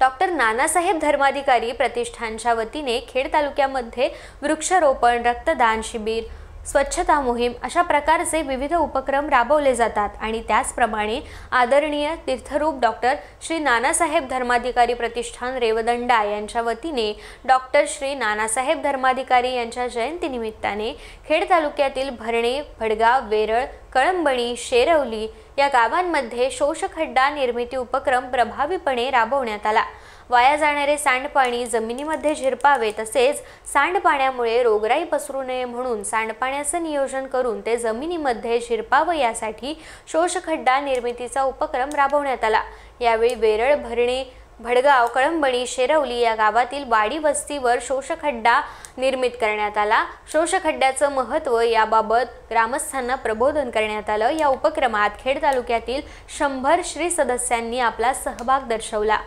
doctor Nanasaheb Dharmadhikari प्रतिष्ठानच्या वतीने खेड तालुक्यामध्ये वृक्षारोपण रक्तदान शिबिर स्वच्छता मोहीम अशा प्रकारचे विविध उपक्रम राबवले जातात आणि त्याचप्रमाणे आदरणीय तीर्थरूप डॉक्टर श्री नानासाहेब धर्माधिकारी प्रतिष्ठान रेवदंडा यांच्या वतीने डॉक्टर श्री नानासाहेब धर्माधिकारी यांच्या जयंतीनिमित्ताने खेड तालुक्यातील भरणे भडगाव वेरळ कळंबणी शेरवली या गावांमध्ये शोषखड्डा निर्मिती उपक्रम प्रभावीपणे राबवण्यात आला वाया जाणारे सांडपाणी जमिनीमध्ये झिरपावे तसेच सांडपाण्यामुळे रोगराई पसरू नये म्हणून सांडपाण्याचं नियोजन करून ते जमिनीमध्ये झिरपावं यासाठी शोषखड्डा निर्मितीचा उपक्रम राबवण्यात आला यावेळी वेरळ भरणे भडगाव कळंबणी शेरवली या गावातील वाडी वस्तीवर शोषखड्डा निर्मित करण्यात आला शोषखड्ड्याचं महत्त्व याबाबत ग्रामस्थांना प्रबोधन करण्यात आलं या उपक्रमात खेड तालुक्यातील शंभर श्री सदस्यांनी आपला सहभाग दर्शवला